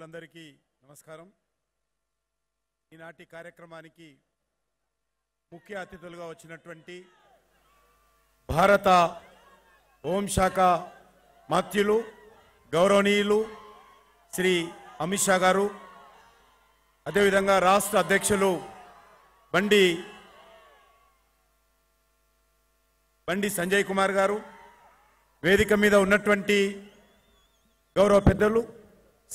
మిత్రులందరికీ నమస్కారం ఈనాటి కార్యక్రమానికి ముఖ్య అతిథులుగా వచ్చినటువంటి భారత హోంశాఖ మాత్యులు గౌరవనీయులు శ్రీ అమిత్ షా గారు అదేవిధంగా రాష్ట్ర అధ్యక్షులు బండి బండి సంజయ్ కుమార్ గారు వేదిక మీద ఉన్నటువంటి గౌరవ పెద్దలు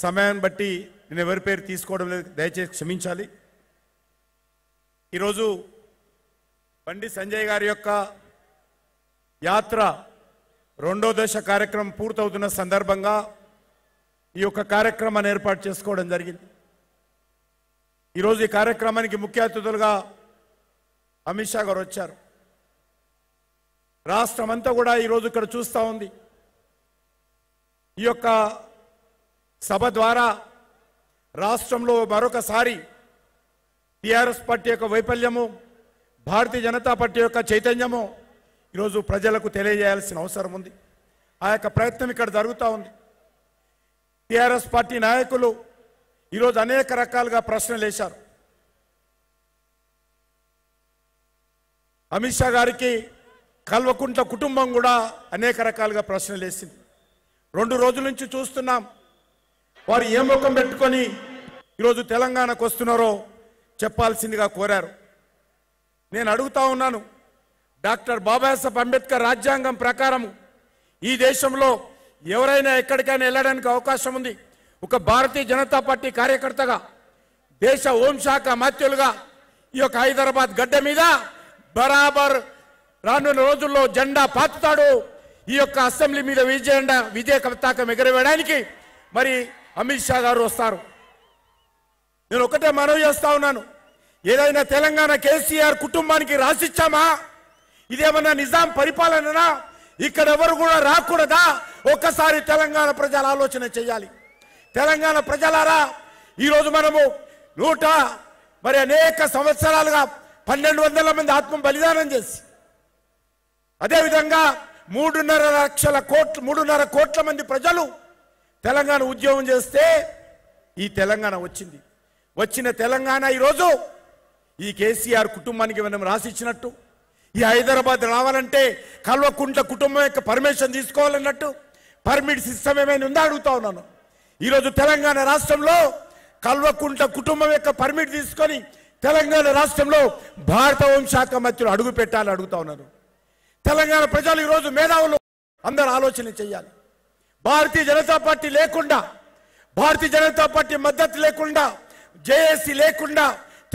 సమయాన్ని బట్టి నేను ఎవరి పేరు తీసుకోవడం లేదు దయచేసి క్షమించాలి ఈరోజు బండి సంజయ్ గారి యొక్క యాత్ర రెండో దశ కార్యక్రమం పూర్తవుతున్న సందర్భంగా ఈ యొక్క కార్యక్రమాన్ని ఏర్పాటు చేసుకోవడం జరిగింది ఈరోజు ఈ కార్యక్రమానికి ముఖ్య అతిథులుగా అమిత్ షా గారు వచ్చారు రాష్ట్రమంతా కూడా ఈరోజు ఇక్కడ చూస్తూ ఉంది ఈ యొక్క సభ ద్వారా రాష్ట్రంలో మరొకసారి టీఆర్ఎస్ పార్టీ యొక్క వైఫల్యము భారతీయ జనతా పార్టీ యొక్క చైతన్యము ఈరోజు ప్రజలకు తెలియజేయాల్సిన అవసరం ఉంది ఆ యొక్క ప్రయత్నం ఇక్కడ జరుగుతూ ఉంది టీఆర్ఎస్ పార్టీ నాయకులు ఈరోజు అనేక రకాలుగా ప్రశ్నలు వేశారు అమిత్ షా గారికి కల్వకుంట్ల కుటుంబం కూడా అనేక రకాలుగా ప్రశ్నలు వేసింది రెండు రోజుల నుంచి చూస్తున్నాం వారు ఏ ముఖం పెట్టుకొని ఈరోజు తెలంగాణకు వస్తున్నారో చెప్పాల్సిందిగా కోరారు నేను అడుగుతా ఉన్నాను డాక్టర్ బాబాసాహెబ్ అంబేద్కర్ రాజ్యాంగం ప్రకారము ఈ దేశంలో ఎవరైనా ఎక్కడికైనా వెళ్ళడానికి అవకాశం ఉంది ఒక భారతీయ జనతా పార్టీ కార్యకర్తగా దేశ హోంశాఖ మాత్యులుగా ఈ యొక్క హైదరాబాద్ గడ్డ మీద బరాబర్ రానున్న రోజుల్లో జెండా పాతుతాడు ఈ యొక్క అసెంబ్లీ మీద విజయ విజయ పతాకం ఎగరవేయడానికి మరి అమిత్ షా గారు వస్తారు నేను ఒకటే మనవి చేస్తా ఉన్నాను ఏదైనా తెలంగాణ కేసీఆర్ కుటుంబానికి రాసిచ్చామా ఇదేమన్నా నిజాం పరిపాలననా ఇక్కడ ఎవరు కూడా రాకూడదా ఒక్కసారి తెలంగాణ ప్రజలు ఆలోచన చేయాలి తెలంగాణ ప్రజలారా ఈరోజు మనము నూట మరి అనేక సంవత్సరాలుగా పన్నెండు వందల మంది ఆత్మ బలిదానం చేసి అదేవిధంగా మూడున్నర లక్షల కోట్లు మూడున్నర కోట్ల మంది ప్రజలు తెలంగాణ ఉద్యమం చేస్తే ఈ తెలంగాణ వచ్చింది వచ్చిన తెలంగాణ ఈరోజు ఈ కేసీఆర్ కుటుంబానికి మనం రాసిచ్చినట్టు ఈ హైదరాబాద్ రావాలంటే కల్వకుంట్ల కుటుంబం యొక్క పర్మిషన్ తీసుకోవాలన్నట్టు పర్మిట్ సిస్టమ్ ఏమైనా ఉందా అడుగుతా ఉన్నాను ఈరోజు తెలంగాణ రాష్ట్రంలో కల్వకుంట్ల కుటుంబం యొక్క పర్మిట్ తీసుకొని తెలంగాణ రాష్ట్రంలో భారత హోంశాఖ మంత్రులు అడుగు పెట్టాలని అడుగుతా ఉన్నాను తెలంగాణ ప్రజలు ఈరోజు మేధావులు అందరూ ఆలోచన చేయాలి భారతీయ జనతా పార్టీ లేకుండా భారతీయ జనతా పార్టీ మద్దతు లేకుండా జేఏసి లేకుండా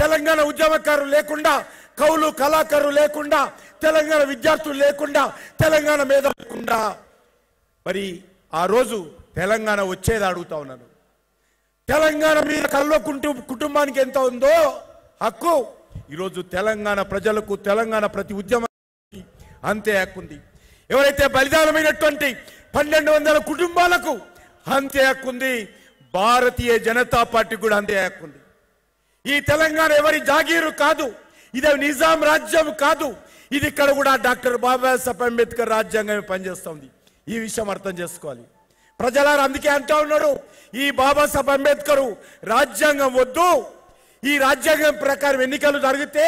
తెలంగాణ ఉద్యమకారులు లేకుండా కౌలు కళాకారులు లేకుండా తెలంగాణ విద్యార్థులు లేకుండా తెలంగాణ మీద లేకుండా మరి ఆ రోజు తెలంగాణ వచ్చేది అడుగుతా ఉన్నాను తెలంగాణ మీద కల్లో కుటుంబానికి ఎంత ఉందో హక్కు ఈరోజు తెలంగాణ ప్రజలకు తెలంగాణ ప్రతి ఉద్యమానికి అంతే ఉంది ఎవరైతే బలిదానమైనటువంటి పన్నెండు వందల కుటుంబాలకు అంతే హక్కుంది భారతీయ జనతా పార్టీ కూడా అంతే హక్కుంది ఈ తెలంగాణ ఎవరి జాగీరు కాదు ఇది నిజాం రాజ్యం కాదు ఇది ఇక్కడ కూడా డాక్టర్ బాబాసాహెబ్ అంబేద్కర్ రాజ్యాంగమే పనిచేస్తుంది ఈ విషయం అర్థం చేసుకోవాలి ప్రజలారు అందుకే అంటా ఉన్నాడు ఈ బాబాసాహెబ్ అంబేద్కర్ రాజ్యాంగం వద్దు ఈ రాజ్యాంగం ప్రకారం ఎన్నికలు జరిగితే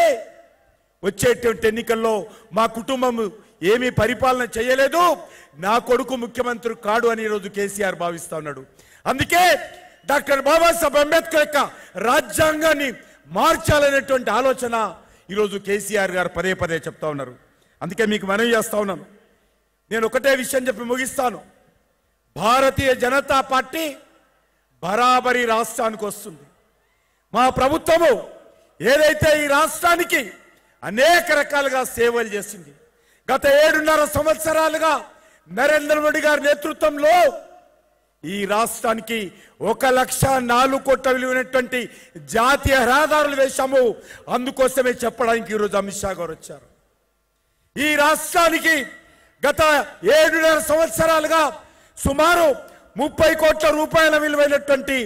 వచ్చేటువంటి ఎన్నికల్లో మా కుటుంబము ఏమీ పరిపాలన చేయలేదు నా కొడుకు ముఖ్యమంత్రి కాడు అని ఈరోజు కేసీఆర్ భావిస్తా ఉన్నాడు అందుకే డాక్టర్ బాబాసాహెబ్ అంబేద్కర్ యొక్క రాజ్యాంగాన్ని మార్చాలనేటువంటి ఆలోచన ఈరోజు కేసీఆర్ గారు పదే పదే చెప్తా ఉన్నారు అందుకే మీకు మనవి చేస్తా ఉన్నాను నేను ఒకటే విషయం చెప్పి ముగిస్తాను భారతీయ జనతా పార్టీ బరాబరి రాష్ట్రానికి వస్తుంది మా ప్రభుత్వము ఏదైతే ఈ రాష్ట్రానికి అనేక రకాలుగా సేవలు చేసింది గత ఏడున్నర సంవత్సరాలుగా నరేంద్ర మోడీ గారి నేతృత్వంలో ఈ రాష్ట్రానికి ఒక లక్ష నాలుగు కోట్ల విలువైనటువంటి జాతీయ రహదారులు వేశాము అందుకోసమే చెప్పడానికి ఈరోజు అమిత్ షా గారు వచ్చారు ఈ రాష్ట్రానికి గత ఏడున్నర సంవత్సరాలుగా సుమారు ముప్పై కోట్ల రూపాయల విలువైనటువంటి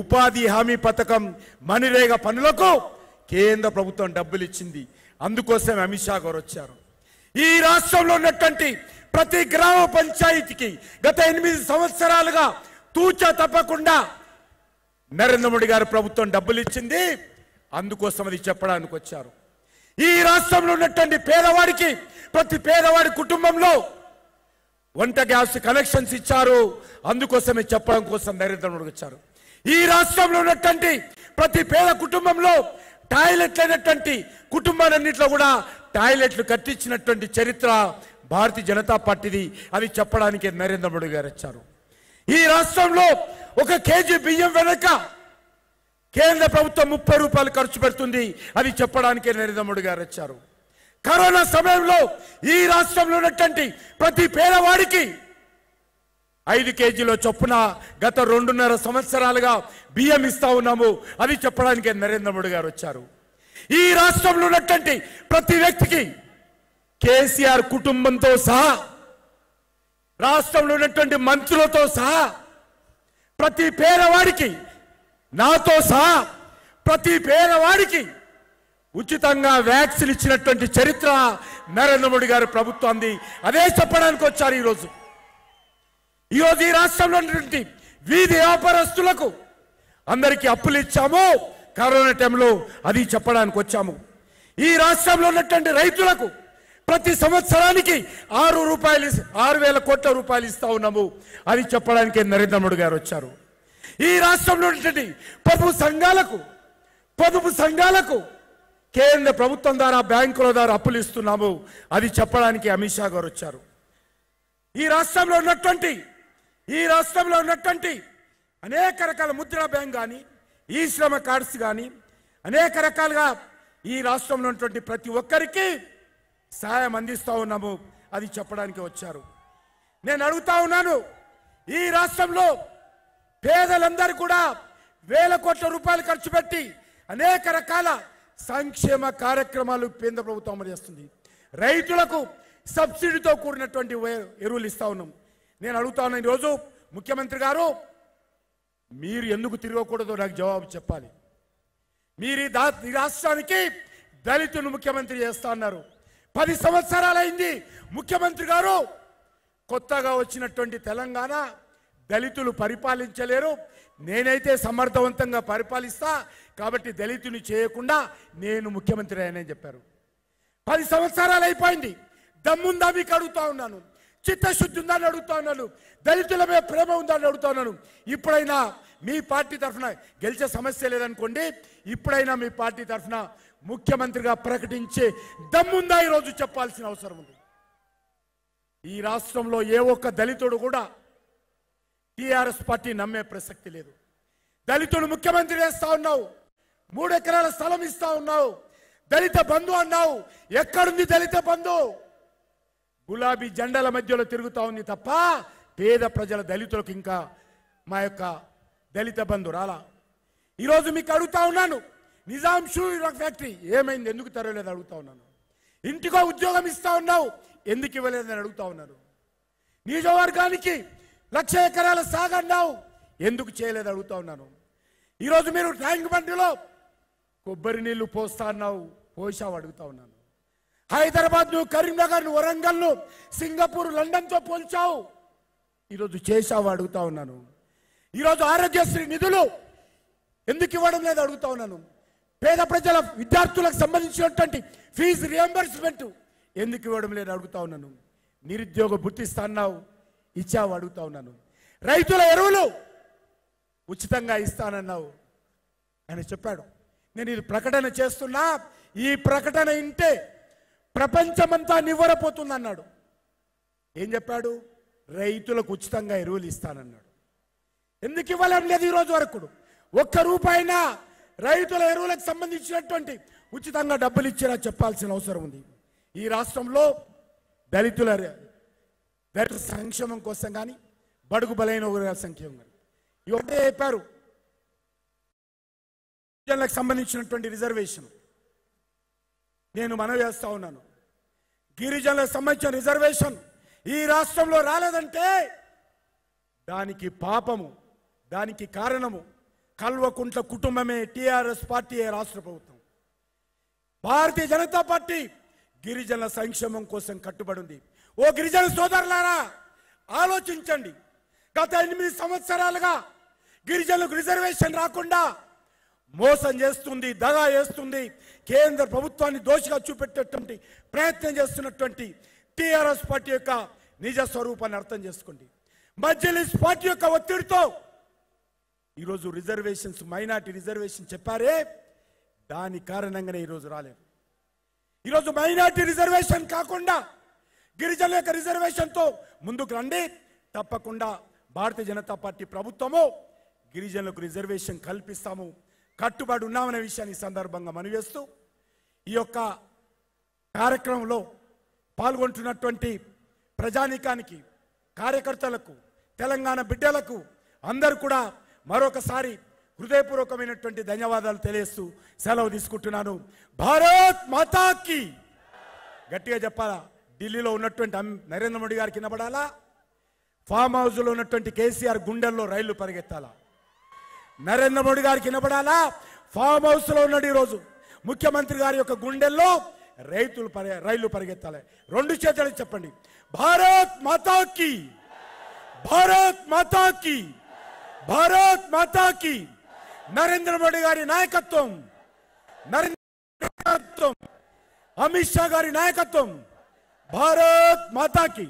ఉపాధి హామీ పథకం మనిరేగ పనులకు కేంద్ర ప్రభుత్వం డబ్బులు ఇచ్చింది అందుకోసమే అమిత్ షా గారు వచ్చారు ఈ రాష్ట్రంలో ఉన్నటువంటి ప్రతి గ్రామ పంచాయతీకి గత ఎనిమిది సంవత్సరాలుగా తూచ తప్పకుండా నరేంద్ర మోడీ గారు ప్రభుత్వం డబ్బులు ఇచ్చింది అందుకోసం అది చెప్పడానికి వచ్చారు ఈ రాష్ట్రంలో ఉన్నటువంటి పేదవాడికి ప్రతి పేదవాడి కుటుంబంలో వంట గ్యాస్ కనెక్షన్స్ ఇచ్చారు అందుకోసమే చెప్పడం కోసం నరేంద్ర మోడీ వచ్చారు ఈ రాష్ట్రంలో ఉన్నటువంటి ప్రతి పేద కుటుంబంలో టాయిలెట్లు అయినటువంటి కుటుంబాలన్నింటిలో కూడా టాయిలెట్లు కట్టించినటువంటి చరిత్ర భారతీయ జనతా పార్టీది అని చెప్పడానికి నరేంద్ర మోడీ గారు వచ్చారు ఈ రాష్ట్రంలో ఒక కేజీ బియ్యం వెనక కేంద్ర ప్రభుత్వం ముప్పై రూపాయలు ఖర్చు పెడుతుంది అది చెప్పడానికి నరేంద్ర మోడీ గారు వచ్చారు కరోనా సమయంలో ఈ రాష్ట్రంలో ఉన్నటువంటి ప్రతి పేదవాడికి ఐదు కేజీలో చొప్పున గత రెండున్నర సంవత్సరాలుగా బియ్యం ఇస్తా ఉన్నాము అది చెప్పడానికి నరేంద్ర మోడీ గారు వచ్చారు ఈ రాష్ట్రంలో ఉన్నటువంటి ప్రతి వ్యక్తికి కేసీఆర్ కుటుంబంతో సహా రాష్ట్రంలో ఉన్నటువంటి మంత్రులతో సహా ప్రతి పేదవాడికి నాతో సహా ప్రతి పేదవాడికి ఉచితంగా వ్యాక్సిన్ ఇచ్చినటువంటి చరిత్ర నరేంద్ర మోడీ ప్రభుత్వం అది అదే చెప్పడానికి వచ్చారు ఈరోజు ఈరోజు ఈ రాష్ట్రంలో ఉన్నటువంటి వీధి వ్యాపారస్తులకు అందరికీ అప్పులు ఇచ్చాము కరోనా టైంలో అది చెప్పడానికి వచ్చాము ఈ రాష్ట్రంలో ఉన్నటువంటి రైతులకు ప్రతి సంవత్సరానికి ఆరు రూపాయలు ఆరు వేల కోట్ల రూపాయలు ఇస్తా ఉన్నాము అది చెప్పడానికి నరేంద్ర మోడీ గారు వచ్చారు ఈ రాష్ట్రంలో ఉన్నటువంటి పొదుపు సంఘాలకు పొదుపు సంఘాలకు కేంద్ర ప్రభుత్వం ద్వారా బ్యాంకుల ద్వారా అప్పులు ఇస్తున్నాము అది చెప్పడానికి అమిత్ షా గారు వచ్చారు ఈ రాష్ట్రంలో ఉన్నటువంటి ఈ రాష్ట్రంలో ఉన్నటువంటి అనేక రకాల ముద్రా బ్యాంక్ కానీ ఈ శ్రమ కార్డ్స్ కానీ అనేక రకాలుగా ఈ రాష్ట్రంలో ఉన్నటువంటి ప్రతి ఒక్కరికి సహాయం అందిస్తూ ఉన్నాము అది చెప్పడానికి వచ్చారు నేను అడుగుతా ఉన్నాను ఈ రాష్ట్రంలో పేదలందరూ కూడా వేల కోట్ల రూపాయలు ఖర్చు పెట్టి అనేక రకాల సంక్షేమ కార్యక్రమాలు కేంద్ర ప్రభుత్వం అమలు చేస్తుంది రైతులకు సబ్సిడీతో కూడినటువంటి ఎరువులు ఇస్తా ఉన్నాం నేను అడుగుతాను ఈరోజు ముఖ్యమంత్రి గారు మీరు ఎందుకు తిరగకూడదు నాకు జవాబు చెప్పాలి మీరు ఈ రాష్ట్రానికి దళితులు ముఖ్యమంత్రి చేస్తా అన్నారు పది సంవత్సరాలైంది ముఖ్యమంత్రి గారు కొత్తగా వచ్చినటువంటి తెలంగాణ దళితులు పరిపాలించలేరు నేనైతే సమర్థవంతంగా పరిపాలిస్తా కాబట్టి దళితుని చేయకుండా నేను ముఖ్యమంత్రి అయ్యానని చెప్పారు పది సంవత్సరాలు అయిపోయింది దమ్ముందా మీకు అడుగుతా ఉన్నాను చిత్తశుద్ధి ఉందని అడుగుతా ఉన్నాను దళితుల మీద ప్రేమ ఉందని అడుగుతా ఉన్నాను ఇప్పుడైనా మీ పార్టీ తరఫున గెలిచే సమస్య లేదనుకోండి ఇప్పుడైనా మీ పార్టీ తరఫున ముఖ్యమంత్రిగా ప్రకటించే దమ్ముందా ఈరోజు చెప్పాల్సిన అవసరం ఉంది ఈ రాష్ట్రంలో ఏ ఒక్క దళితుడు కూడా టీఆర్ఎస్ పార్టీ నమ్మే ప్రసక్తి లేదు దళితుడు ముఖ్యమంత్రి వేస్తా ఉన్నావు మూడెకరాల స్థలం ఇస్తా ఉన్నావు దళిత బంధు అన్నావు ఎక్కడుంది దళిత బంధువు గులాబీ జెండాల మధ్యలో తిరుగుతూ ఉంది తప్ప పేద ప్రజల దళితులకు ఇంకా మా యొక్క దళిత బంధు రాలా ఈరోజు మీకు అడుగుతా ఉన్నాను నిజాం షూ ఫ్యాక్టరీ ఏమైంది ఎందుకు తెరవలేదు అడుగుతా ఉన్నాను ఇంటికో ఉద్యోగం ఇస్తా ఉన్నావు ఎందుకు ఇవ్వలేదని అడుగుతా ఉన్నాను నియోజకవర్గానికి లక్ష ఎకరాల సాగన్నావు ఎందుకు చేయలేదు అడుగుతా ఉన్నాను ఈరోజు మీరు ట్యాంక్ బండిలో కొబ్బరి నీళ్లు పోస్తా అన్నావు పోసావు అడుగుతా ఉన్నాను హైదరాబాద్ నువ్వు కరీంనగర్ నువ్వు వరంగల్ ను సింగపూర్ లండన్తో పోల్చావు ఈరోజు చేశావు అడుగుతా ఉన్నాను ఈరోజు ఆరోగ్యశ్రీ నిధులు ఎందుకు ఇవ్వడం లేదు అడుగుతా ఉన్నాను పేద ప్రజల విద్యార్థులకు సంబంధించినటువంటి ఫీజు రియంబర్స్మెంట్ ఎందుకు ఇవ్వడం లేదు అడుగుతా ఉన్నాను నిరుద్యోగ గుర్తిస్తా అన్నావు ఇచ్చావు అడుగుతా ఉన్నాను రైతుల ఎరువులు ఉచితంగా ఇస్తానన్నావు ఆయన చెప్పాడు నేను ఇది ప్రకటన చేస్తున్నా ఈ ప్రకటన ఇంటే ప్రపంచమంతా నివ్వరపోతుందన్నాడు ఏం చెప్పాడు రైతులకు ఉచితంగా ఎరువులు ఇస్తానన్నాడు ఎందుకు ఇవ్వలేం లేదు ఈరోజు వరకు ఒక్క రూపాయినా రైతుల ఎరువులకు సంబంధించినటువంటి ఉచితంగా డబ్బులు ఇచ్చేలా చెప్పాల్సిన అవసరం ఉంది ఈ రాష్ట్రంలో దళితుల దళిత సంక్షేమం కోసం కానీ బడుగు బలైన సంక్షేమం కానీ ఇవన్నీ చెప్పారు సంబంధించినటువంటి రిజర్వేషన్ నేను మనవి చేస్తా ఉన్నాను గిరిజనుల సంబంధించిన రిజర్వేషన్ ఈ రాష్ట్రంలో రాలేదంటే దానికి పాపము దానికి కారణము కల్వకుంట్ల కుటుంబమే టీఆర్ఎస్ పార్టీ రాష్ట్ర ప్రభుత్వం భారతీయ జనతా పార్టీ గిరిజనుల సంక్షేమం కోసం కట్టుబడి ఉంది ఓ గిరిజన సోదరులారా ఆలోచించండి గత ఎనిమిది సంవత్సరాలుగా గిరిజనులకు రిజర్వేషన్ రాకుండా మోసం చేస్తుంది దగా చేస్తుంది కేంద్ర ప్రభుత్వాన్ని దోషిగా చూపెట్టేటువంటి ప్రయత్నం చేస్తున్నటువంటి టీఆర్ఎస్ పార్టీ యొక్క నిజ స్వరూపాన్ని అర్థం చేసుకోండి మజ్లిస్ పార్టీ యొక్క ఒత్తిడితో ఈరోజు రిజర్వేషన్స్ మైనార్టీ రిజర్వేషన్ చెప్పారే దాని కారణంగానే ఈరోజు రాలేదు ఈరోజు మైనార్టీ రిజర్వేషన్ కాకుండా గిరిజనుల యొక్క రిజర్వేషన్తో ముందుకు రండి తప్పకుండా భారతీయ జనతా పార్టీ ప్రభుత్వము గిరిజనులకు రిజర్వేషన్ కల్పిస్తాము కట్టుబడి ఉన్నామనే విషయాన్ని సందర్భంగా మనవేస్తూ ఈ యొక్క కార్యక్రమంలో పాల్గొంటున్నటువంటి ప్రజానీకానికి కార్యకర్తలకు తెలంగాణ బిడ్డలకు అందరూ కూడా మరొకసారి హృదయపూర్వకమైనటువంటి ధన్యవాదాలు తెలియస్తూ సెలవు తీసుకుంటున్నాను భారత్ మాతాకి గట్టిగా చెప్పాలా ఢిల్లీలో ఉన్నటువంటి నరేంద్ర మోడీ గారికి కిందపడాలా ఫామ్ హౌస్లో ఉన్నటువంటి కేసీఆర్ గుండెల్లో రైళ్లు పరిగెత్తాలా నరేంద్ర మోడీ గారికి వినపడాలా ఫామ్ హౌస్లో ఉన్నాడు ఈరోజు ముఖ్యమంత్రి గారి యొక్క గుండెల్లో రైతులు పరి రైలు పరిగెత్తాలి రెండు చేతులు చెప్పండి భారత్ మాతాకి భారత్ మాతాకి భారత్ మాతాకి నరేంద్ర మోడీ గారి నాయకత్వం నరేంద్ర నాయకత్వం అమిత్ షా గారి నాయకత్వం భారత్ మాతాకి